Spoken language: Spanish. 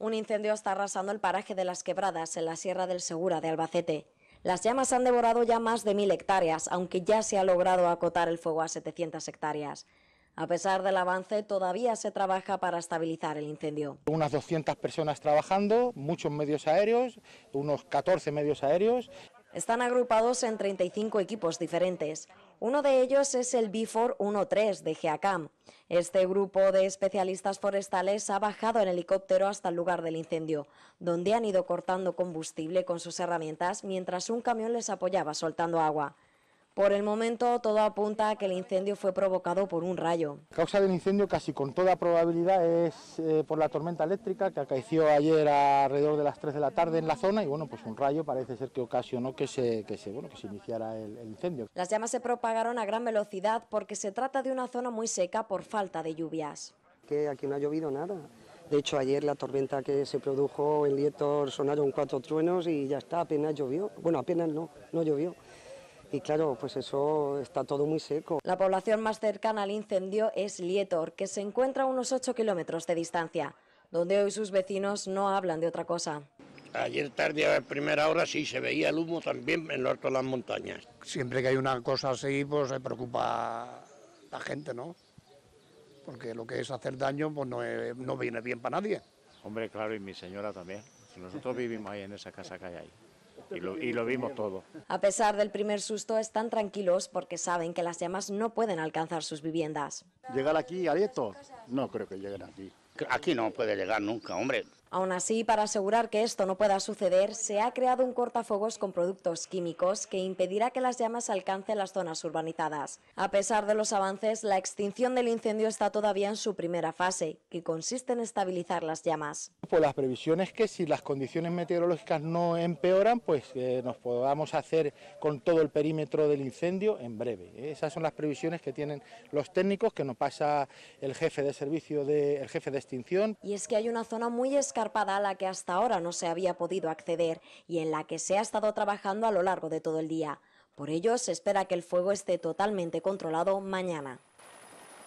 Un incendio está arrasando el paraje de las quebradas en la Sierra del Segura de Albacete. Las llamas han devorado ya más de mil hectáreas, aunque ya se ha logrado acotar el fuego a 700 hectáreas. A pesar del avance, todavía se trabaja para estabilizar el incendio. Unas 200 personas trabajando, muchos medios aéreos, unos 14 medios aéreos. Están agrupados en 35 equipos diferentes. Uno de ellos es el b 1-3 de GEACAM. Este grupo de especialistas forestales ha bajado en helicóptero hasta el lugar del incendio, donde han ido cortando combustible con sus herramientas mientras un camión les apoyaba soltando agua. Por el momento todo apunta a que el incendio fue provocado por un rayo. La causa del incendio casi con toda probabilidad es eh, por la tormenta eléctrica que acaeció ayer alrededor de las 3 de la tarde en la zona y bueno, pues un rayo parece ser que ocasionó que se, que se, bueno, que se iniciara el, incendio. Las llamas se propagaron a gran velocidad porque se trata de una zona muy seca por falta de lluvias. Que aquí no ha llovido nada. De hecho, ayer la tormenta que se produjo en Lietor sonaron cuatro truenos y ya está, apenas llovió. Bueno, apenas no, no llovió y claro, pues eso está todo muy seco. La población más cercana al incendio es Lietor, que se encuentra a unos 8 kilómetros de distancia, donde hoy sus vecinos no hablan de otra cosa. Ayer tarde a primera hora sí se veía el humo también en lo alto de las montañas. Siempre que hay una cosa así, pues se preocupa la gente, ¿no? Porque lo que es hacer daño, pues no, no viene bien para nadie. Hombre, claro, y mi señora también. Nosotros vivimos ahí en esa casa que hay ahí y lo, vimos todo. A pesar del primer susto, están tranquilos porque saben que las llamas no pueden alcanzar sus viviendas. ¿Llegar aquí, Arieto? No creo que lleguen aquí. Aquí no puede llegar nunca, hombre. Aún así, para asegurar que esto no pueda suceder, se ha creado un cortafuegos con productos químicos que impedirá que las llamas alcancen las zonas urbanizadas. A pesar de los avances, la extinción del incendio está todavía en su primera fase, que consiste en estabilizar las llamas. Por pues las previsiones que si las condiciones meteorológicas no empeoran, pues eh, nos podamos hacer con todo el perímetro del incendio en breve. Esas son las previsiones que tienen los técnicos que nos pasa el jefe de servicio de, el jefe de extinción. Y es que hay una zona muy escasa a la que hasta ahora no se había podido acceder y en la que se ha estado trabajando a lo largo de todo el día. Por ello, se espera que el fuego esté totalmente controlado mañana.